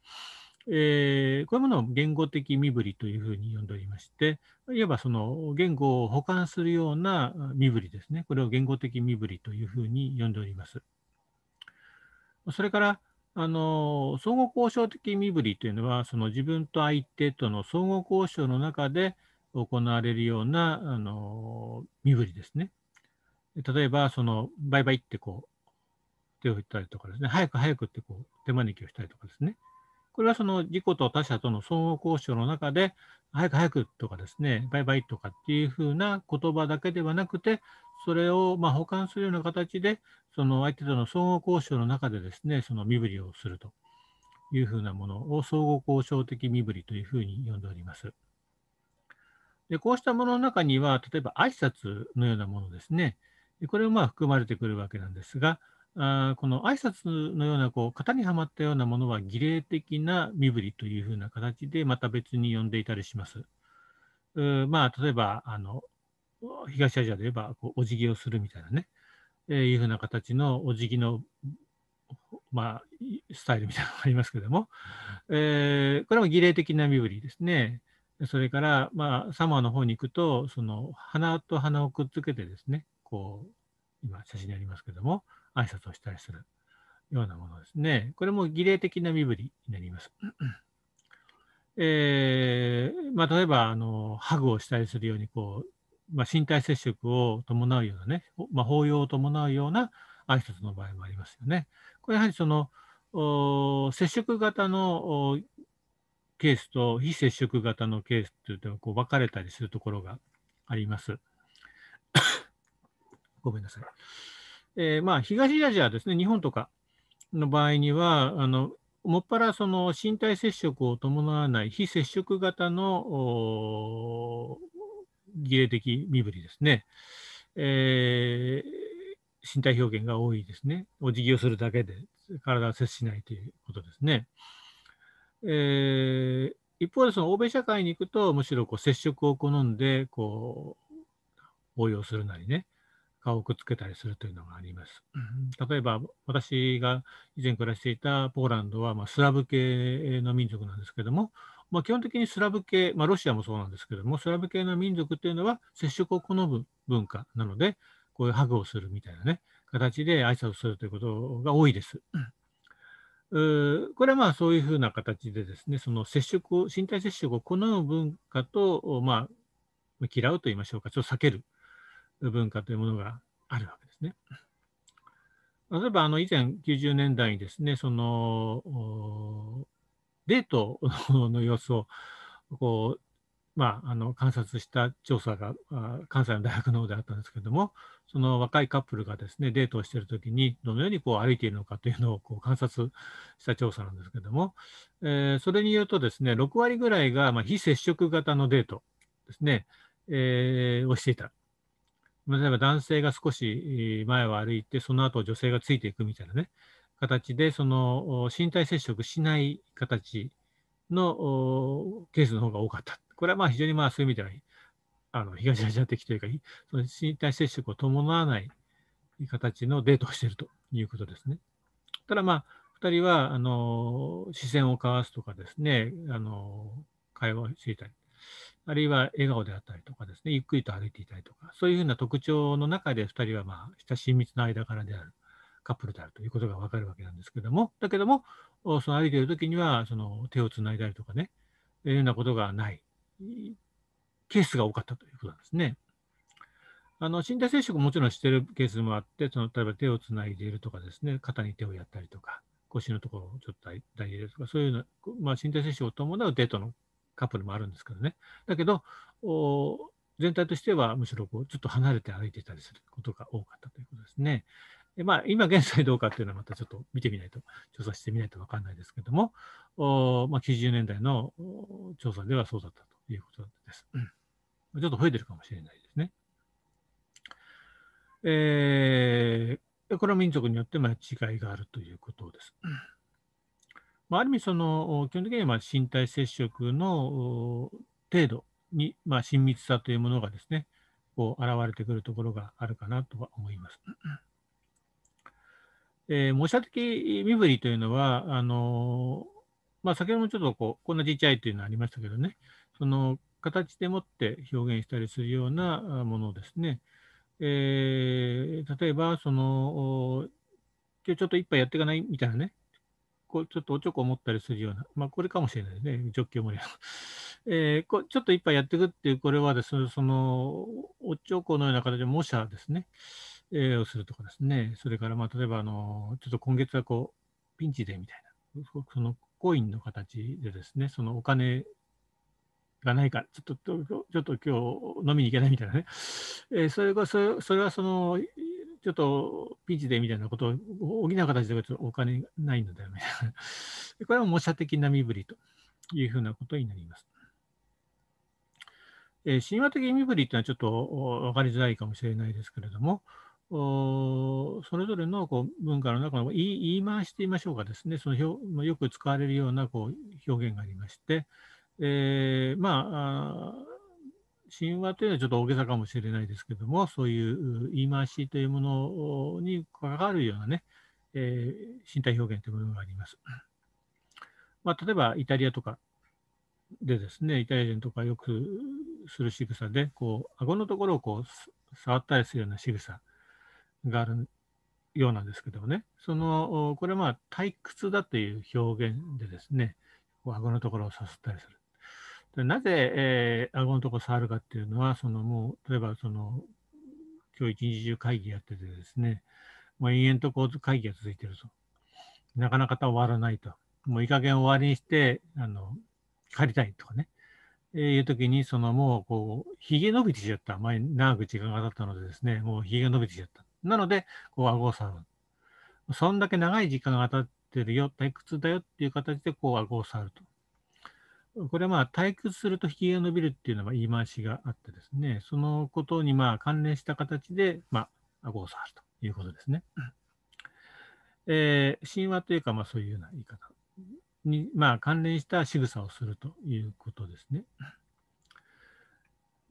えー、こういうものを言語的身振りというふうに呼んでおりまして、いわばその言語を補完するような身振りですね。これを言語的身振りというふうに呼んでおります。それから、あの相互交渉的身振りというのは、その自分と相手との相互交渉の中で行われるようなあの身振りですね。例えば、そのバイバイってこう手を振ったりとかですね、早く早くってこう手招きをしたりとかですね。これはその自己と他者との相互交渉の中で、早く早くとかですね、バイバイとかっていうふうな言葉だけではなくて、それをまあ保管するような形で、その相手との総合交渉の中でですね、その身振りをするというふうなものを相互交渉的身振りというふうに呼んでおります。でこうしたものの中には、例えば挨拶のようなものですね、これもまあ含まれてくるわけなんですが、あこの挨拶のようなこう型にはまったようなものは儀礼的な身振りというふうな形でまた別に呼んでいたりします。うまあ、例えばあの東アジアで言えばこうお辞儀をするみたいなね、えー、いうふうな形のお辞儀の、まあ、スタイルみたいなのがありますけども、えー、これも儀礼的な身振りですね。それから、まあ、サモアの方に行くと、その鼻と鼻をくっつけてですね、こう、今写真にありますけども、挨拶をしたりするようなものですね。これも儀礼的な身振りになります。えー、まあ、例えばあのハグをしたりするようにこうまあ、身体接触を伴うようなね、まあ、包を伴うような挨拶の場合もありますよね。これやはりその接触型のケースと非接触型のケースというのはこう分かれたりするところがあります。ごめんなさい。えー、まあ東アジアですね、日本とかの場合には、あのもっぱらその身体接触を伴わない非接触型の儀礼的身振りですね、えー、身体表現が多いですね。お辞儀をするだけで体は接しないということですね。えー、一方でその欧米社会に行くとむしろこう接触を好んでこう応用するなりね顔をくっつけたりするというのがあります。例えば私が以前暮らしていたポーランドはまスラブ系の民族なんですけどもまあ、基本的にスラブ系、まあ、ロシアもそうなんですけども、スラブ系の民族っていうのは接触を好む文化なので、こういうハグをするみたいなね、形で挨拶するということが多いです。うこれはまあそういうふうな形でですね、その接触を、身体接触を好む文化と、まあ、嫌うと言いましょうか、ちょっと避ける文化というものがあるわけですね。例えばあの以前90年代にですね、そのデートの 様子をこう、まあ、あの観察した調査が関西の大学の方であったんですけれどもその若いカップルがですねデートをしている時にどのようにこう歩いているのかというのをこう観察した調査なんですけれども、えー、それによるとですね6割ぐらいがまあ非接触型のデートですね、えー、をしていた。例えば男性が少し前を歩いて、その後女性がついていくみたいなね、形で、その身体接触しない形のケースの方が多かった。これはまあ非常にまあそういう意味ではあの東アジア的というか、その身体接触を伴わない形のデートをしているということですね。ただまあ、2人はあの視線を交わすとかですね、あの会話をしていたり、あるいは笑顔であったりとかですね、ゆっくりと歩いていたりとか、そういうふうな特徴の中で2人はまあ親密な間柄であるカップルであるということがわかるわけなんですけども、だけども、その歩いている時には、その手をつないだりとかね、いうようなことがないケースが多かったということなんですね。あの身体接触ももちろんしてるケースもあって、その例えば手をつないでいるとかですね、肩に手をやったりとか、腰のところをちょっと抱いているとか、そういうの、まあ、身体接触を伴うデートのカップルもあるんですけどね。だけど、全体としてはむしろこうちょっと離れて歩いていたりすることが多かったということですね。でまあ、今現在どうかっていうのはまたちょっと見てみないと、調査してみないと分かんないですけども、おまあ、90年代の調査ではそうだったということです。うん、ちょっと増えてるかもしれないですね。えー、これは民族によってまあ違いがあるということです。まあ、ある意味その、基本的には身体接触の程度に、まあ、親密さというものがですね、こう現れてくるところがあるかなとは思います。えー、模写的身振りというのは、あのー、まあ、先ほどもちょっとこうこんなちっちゃいというのはありましたけどね、その形でもって表現したりするようなものですね。えー、例えば、その、今日ちょっと一杯やっていかないみたいなね、こうちょっとおちょこ持ったりするような、まあ、これかもしれないですね、直球盛りは。えー、こちょっと一杯やっていくっていう、これはですね、その、おちょこのような形で模写ですね。えをするとかですね、それから、まあ、例えばあの、ちょっと今月はこうピンチでみたいな、そのコインの形でですね、そのお金がないから、ちょっとちょっと今日飲みに行けないみたいなね、えー、それがそれそれはその、ちょっとピンチでみたいなことを補う形でお金がないので、みたいな。これは模写的な身振りというふうなことになります。えー、神話的身振りというのはちょっと分かりづらいかもしれないですけれども、それぞれのこう文化の中の言い言い回しとみいましょうかですねその表よく使われるようなこう表現がありまして、えー、まあ神話というのはちょっと大げさかもしれないですけどもそういう言い回しというものに関わるようなね、えー、身体表現というものがあります。まあ、例えばイタリアとかでですねイタリア人とかよくする仕草でこう顎のところをこう触ったりするような仕草があるようなんですけどもね、その、これはまあ退屈だという表現でですね、顎のところをさすったりする。でなぜ、えー、顎のところを触るかっていうのは、そのもう、例えばその、今日一日中会議やっててですね、もう延々とこう会議が続いてると。なかなか終わらないと。もういい加減終わりにして、あの、帰りたいとかね。えー、いう時に、そのもう、こう、ひげ伸びてきちゃった。前、長く時間が経ったのでですね、もうひげが伸びてきちゃった。なので、こう、顎触る。そんだけ長い時間が経ってるよ、退屈だよっていう形で、こう、顎を触ると。これはまあ退屈すると引きが伸びるっていうのは言い回しがあってですね、そのことにまあ関連した形で、まあ、顎を触るということですね。えー、神話というか、まあそういうような言い方に、まあ関連した仕草をするということですね。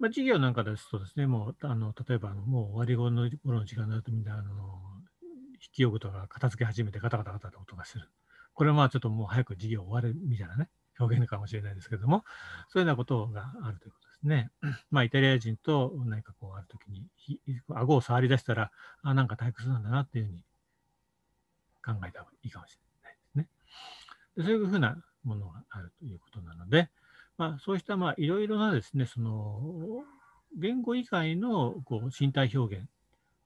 まあ、事業なんかですとですね、もうあの例えばもう終わり頃の頃の時間になるとみんなあの引き用具とか片付け始めてガタガタガタって音がする。これはまあちょっともう早く授業終わるみたいなね、表現かもしれないですけども、そういうようなことがあるということですね。まあ、イタリア人と何かこうあるときに、顎を触り出したら、あ、なんか退屈なんだなっていうふうに考えた方がいいかもしれないですね。でそういうふうなものがあるということなので、まあ、そうしたいろいろなですね、その言語以外のこう身体表現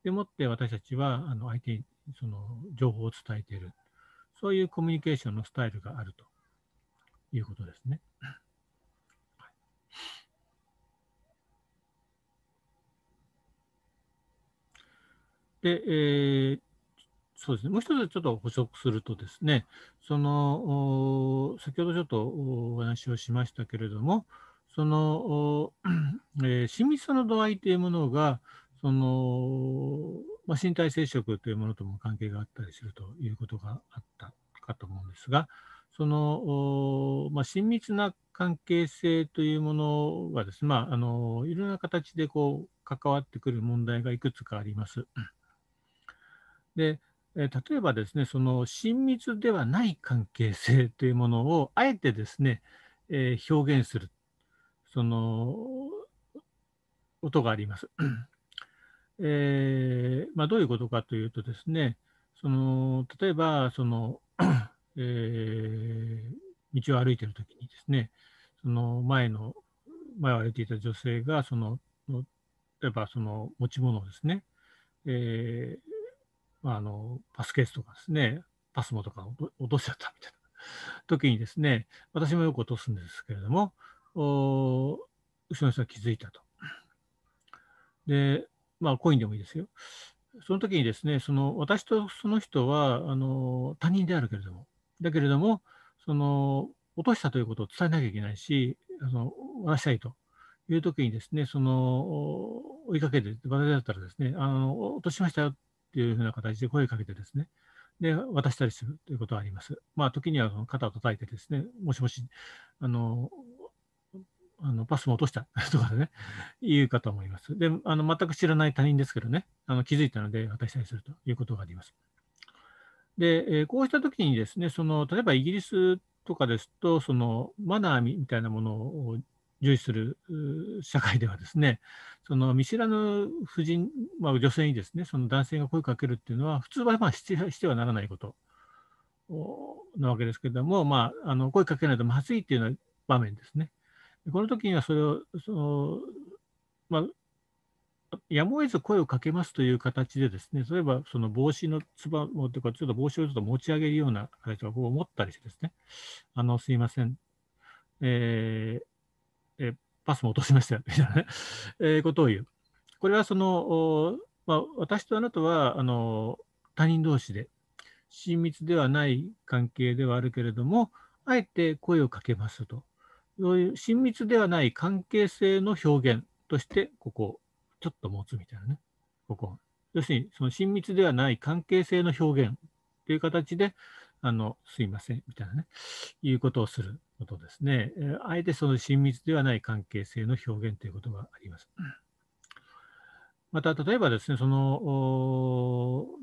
でもって私たちはあの相手にその情報を伝えている、そういうコミュニケーションのスタイルがあるということですね。で、えー、そうですね、もう一つちょっと補足するとですね、その先ほどちょっとお話をしましたけれどもその、えー、親密さの度合いというものがその、まあ、身体接触というものとも関係があったりするということがあったかと思うんですがその、まあ、親密な関係性というものがですね、まあ、あのいろんな形でこう関わってくる問題がいくつかあります。でえ例えばですね、その親密ではない関係性というものをあえてですね、えー、表現する、その音があります。えー、まあ、どういうことかというとですね、その例えばその、えー、道を歩いているときにですね、その前の前を歩いていた女性がその例えばその持ち物をですね、えーあの、パスケースとかですね、パスモとか落としちゃったみたいな時にですね、私もよく落とすんですけれども、後ろの人は気づいたと。で、まあ、コインでもいいですよ。その時にですね、その私とその人はあの他人であるけれども、だけれども、その落としたということを伝えなきゃいけないし、あの話したいという時にですね、その追いかけて、私だったらですね、あの落としましたよというふうな形で声をかけてですね、で、渡したりするということはあります。まあ、時には肩を叩いてですね、もしもし、あの、あのパスも落とした とかね、言うかと思います。で、あの全く知らない他人ですけどね、あの気づいたので渡したりするということがあります。で、えこうしたときにですね、その例えばイギリスとかですと、そのマナーみたいなものを重視する社会ではですね その見知らぬ婦人、まあ、女性にですねその男性が声かけるっていうのは普通はまあしてはならないことなわけですけれども、まあ、あの声かけないとまずいっていうような場面ですね。この時にはそれをその、まあ、やむを得ず声をかけますという形でですね例えばその帽子のつばをというかちょっと帽子をちょっと持ち上げるような形をこう持ったりしてですねあのすいません、えーえパスも落としましたよ、みたいなね、えことを言う。これはその、まあ、私とあなたはあの他人同士で、親密ではない関係ではあるけれども、あえて声をかけますと。そういう親密ではない関係性の表現として、ここ、ちょっと持つみたいなね、ここ。要するに、その親密ではない関係性の表現という形で、あの、すいません、みたいなね、いうことをする。ことですね。あえてその親密ではない関係性の表現ということがあります。また例えばですね、その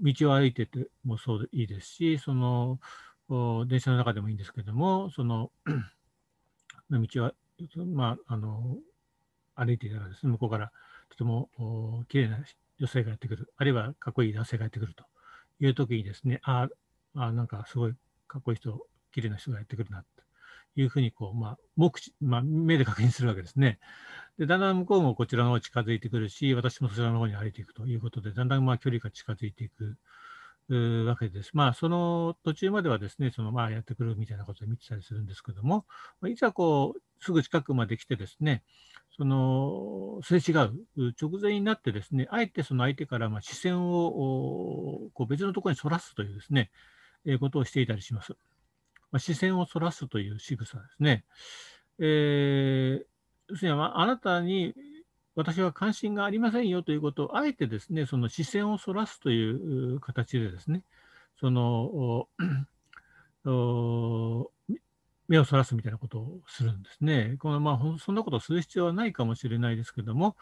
道を歩いててもそうでいいですし、その電車の中でもいいんですけども、その道は、まあ、あの歩いていたらですね、向こうからとても綺麗な女性がやってくる、あるいはかっこいい男性がやってくるという時にですね、ああ、なんかすごいかっこいい人、綺麗な人がやってくるないうふうにこう、まあ目まあ、目で確認するわけですね。で、だんだん向こうもこちらの方に近づいてくるし、私もそちらの方に歩いていくということで、だんだんまあ距離が近づいていく。わけです。まあ、その途中まではですね、そのまあやってくるみたいなことを見てたりするんですけども、いざこう、すぐ近くまで来てですね、そのすれ違う直前になってですね、あえてその相手からま視線をこう別のところにそらすというですね、えことをしていたりします。まあ、視線をそらすという仕草ですね。えー、要するにあなたに私は関心がありませんよということをあえてですねその視線をそらすという形でですねその目をそらすみたいなことをするんですね。このまあ、そんなことをする必要はないかもしれないですけども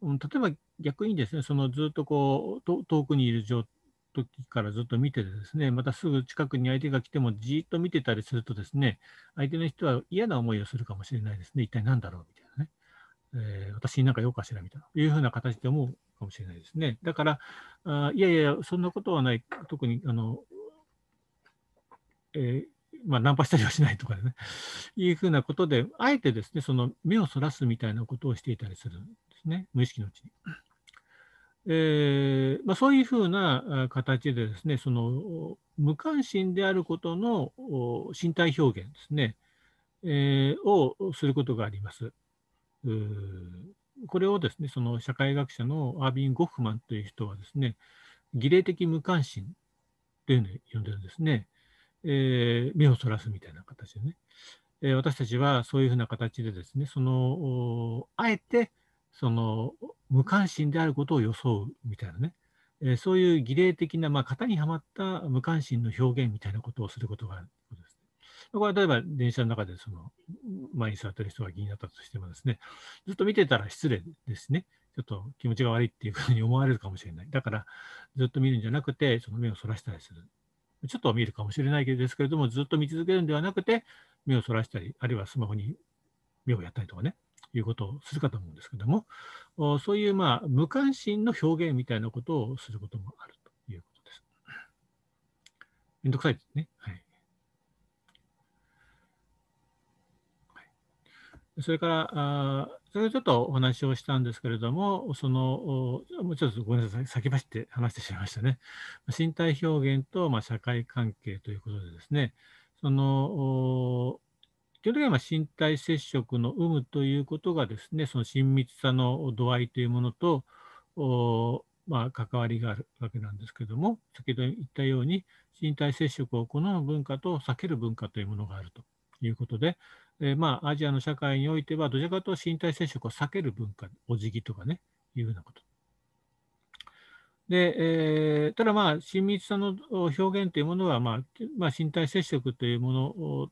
例えば逆にですねそのずっとこう遠くにいる状態時からずっと見ててですね、またすぐ近くに相手が来てもじーっと見てたりするとですね、相手の人は嫌な思いをするかもしれないですね。一体何だろうみたいなね。えー、私になんか用かしらみたいな、いうふうな形で思うかもしれないですね。だから、あいやいや、そんなことはない。特に、あの、えー、まあ、ナンパしたりはしないとかね、いうふうなことで、あえてですね、その目をそらすみたいなことをしていたりするんですね、無意識のうちに。えーまあ、そういうふうな形でですねその無関心であることの身体表現ですね、えー、をすることがあります。これをですねその社会学者のアービン・ゴッフマンという人はですね儀礼的無関心というのを呼んでるんですね、えー、目をそらすみたいな形でね、えー、私たちはそういうふうな形でですねそのあえてその無関心であることを装うみたいなね、えー、そういう儀礼的な、まあ、型にはまった無関心の表現みたいなことをすることがあるということです。これは例えば電車の中でその前に座ってる人が気になったとしてもですね、ずっと見てたら失礼ですね。ちょっと気持ちが悪いっていうふうに思われるかもしれない。だから、ずっと見るんじゃなくて、その目をそらしたりする。ちょっと見るかもしれないけですけれども、ずっと見続けるんではなくて、目をそらしたり、あるいはスマホに目をやったりとかね、いうことをするかと思うんですけども、そういうまあ無関心の表現みたいなことをすることもあるということです。めんどくさいですね。はい。それから、あそれちょっとお話をしたんですけれども、その、もうちょっとごめんなさい、先走って話してしまいましたね。身体表現と、まあ、社会関係ということでですね、その、基本的身体接触の有無ということがですね、その親密さの度合いというものと、まあ、関わりがあるわけなんですけども、先ほど言ったように、身体接触を好む文化と避ける文化というものがあるということで、えー、まあ、アジアの社会においては、どちらかと身体接触を避ける文化、お辞儀とかね、いうふうなこと。で、えー、ただまあ、親密さの表現というものは、まあ、まあ、身体接触というもの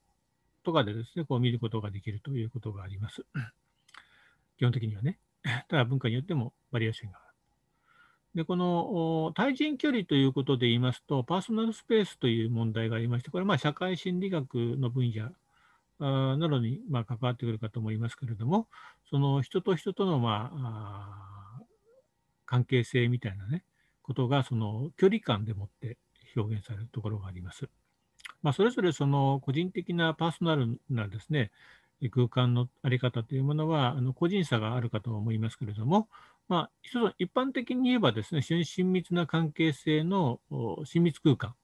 とかでですね、こう見ることができるということがあります。基本的にはね。ただ文化によってもバリエーションがある。で、この対人距離ということで言いますと、パーソナルスペースという問題がありまして、これはまあ社会心理学の分野などにま関わってくるかと思いますけれども、その人と人とのまあ関係性みたいなね、ことがその距離感でもって表現されるところがあります。まあ、それぞれその個人的なパーソナルなですね、空間の在り方というものは、あの個人差があるかと思いますけれども、まあ、一般的に言えばですね、親密な関係性の親密空間、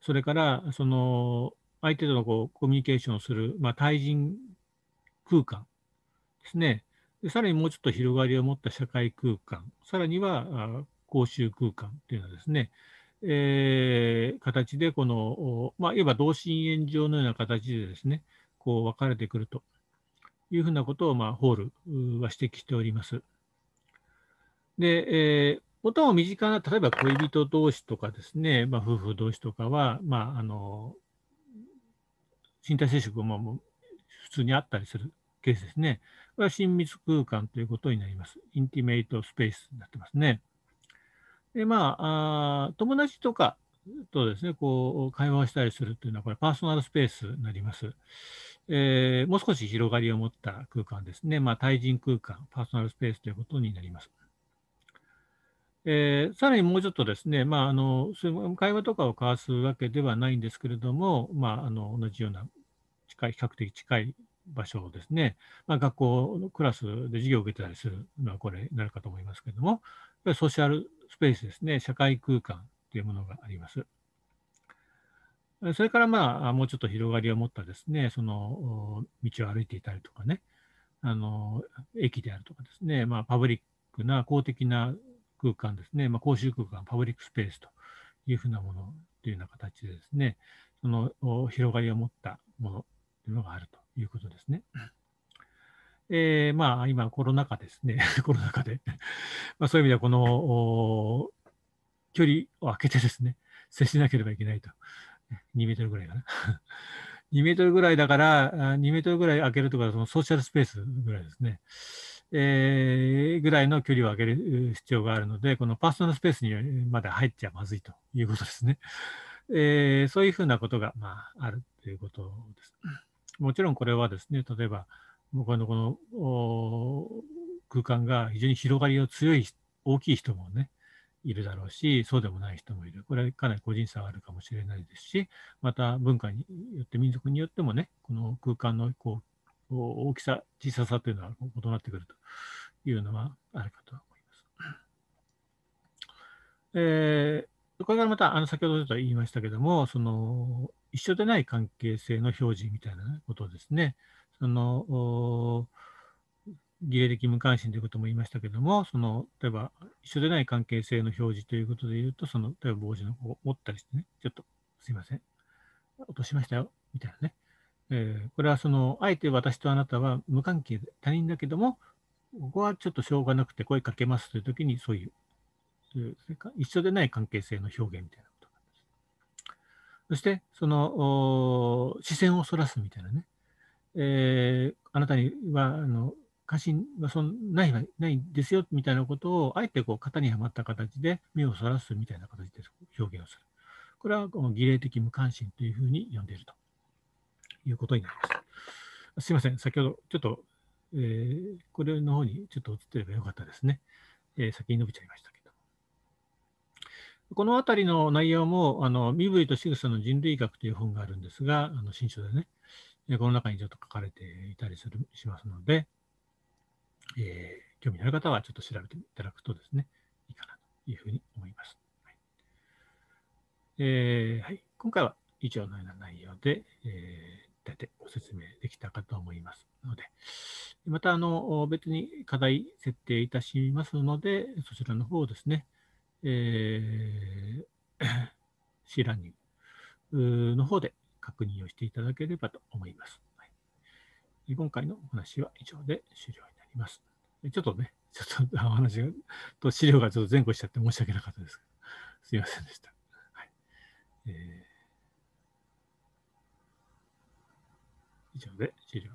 それからその相手とのこうコミュニケーションをする、まあ、対人空間ですねで、さらにもうちょっと広がりを持った社会空間、さらには公衆空間というのはですね、えー、形で、この、まあ、いわば同心円状のような形でですね、こう分かれてくるというふうなことを、まあ、ホールは指摘しております。で、えー、最も身近な、例えば恋人同士とかですね、まあ、夫婦同士とかは、まあ、あの、身体接触も普通にあったりするケースですね。これは親密空間ということになります。インティメイトスペースになってますね。で、まあ、あ友達とかとですね、こう、会話をしたりするというのは、これ、パーソナルスペースになります。えー、もう少し広がりを持った空間ですね。まあ、対人空間、パーソナルスペースということになります。えー、さらにもうちょっとですね、まあ、あの会話とかを交わすわけではないんですけれども、まあ、あの同じような近い比較的近い場所をですね、まあ、学校のクラスで授業を受けてたりするのはこれになるかと思いますけれども、ソーシャルスペースですね、社会空間というものがあります。それからまあ、もうちょっと広がりを持ったですね、その道を歩いていたりとかね、あの、駅であるとかですね、まあ、パブリックな公的な空間ですね、まあ、公衆空間、パブリックスペースというふうなものというような形でですね、その広がりを持ったものというのがあるということですね。えー、まあ、今、コロナ禍ですね、コロナ禍で まあ、そういう意味では、この距離を空けてですね、接しなければいけないと、2メートルぐらいかな。2 メートルぐらいだから、2メートルぐらい空けるとか、そのソーシャルスペースぐらいですね、えー、ぐらいの距離を空ける必要があるので、このパーソナルスペースにまで入っちゃまずいということですね。えー、そういうふうなことが、まあ、あるということです。もちろんこれはですね、例えば、向こうのこの空間が非常に広がりの強い大きい人もねいるだろうしそうでもない人もいるこれはかなり個人差があるかもしれないですしまた文化によって民族によってもねこの空間のこう大きさ小ささというのは異なってくるというのはあるかと思います。えー、これからまたあの先ほどちょっと言いましたけどもその一緒でない関係性の表示みたいなことですね。その儀礼的無関心ということも言いましたけども、その例えば一緒でない関係性の表示ということでいうと、その例えば帽子の方う持ったりしてね、ちょっとすいません、落としましたよみたいなね、えー、これはそのあえて私とあなたは無関係で他人だけども、ここはちょっとしょうがなくて声かけますというときにそういう、それか一緒でない関係性の表現みたいなことなんです。そして、その視線をそらすみたいなね、えー、あなたにはあの過信はそんないないんですよみたいなことをあえてこう型にはまった形で目をそらすみたいな形で表現をする。これはこの儀礼的無関心というふうに呼んでいるということになります。すいません、先ほどちょっと、えー、これの方にちょっと映ってればよかったですね。えー、先に伸びちゃいましたけど。この辺りの内容も、あの身振りと仕草の人類学という本があるんですが、あの新書でね、この中にちょっと書かれていたりするしますので、えー、興味のある方はちょっと調べていただくとですね、いいかなというふうに思います。はいえーはい、今回は以上のような内容で、えー、大体ご説明できたかと思いますので、またあの別に課題設定いたしますので、そちらの方ですね、えー、C ランニングの方で確認をしていただければと思います。はい、今回のお話は以上で終了になります。ちょっとね、ちょっとお話が、と資料がちょっと前後しちゃって申し訳なかったです。すいませんでした。はいえー、以上で終了。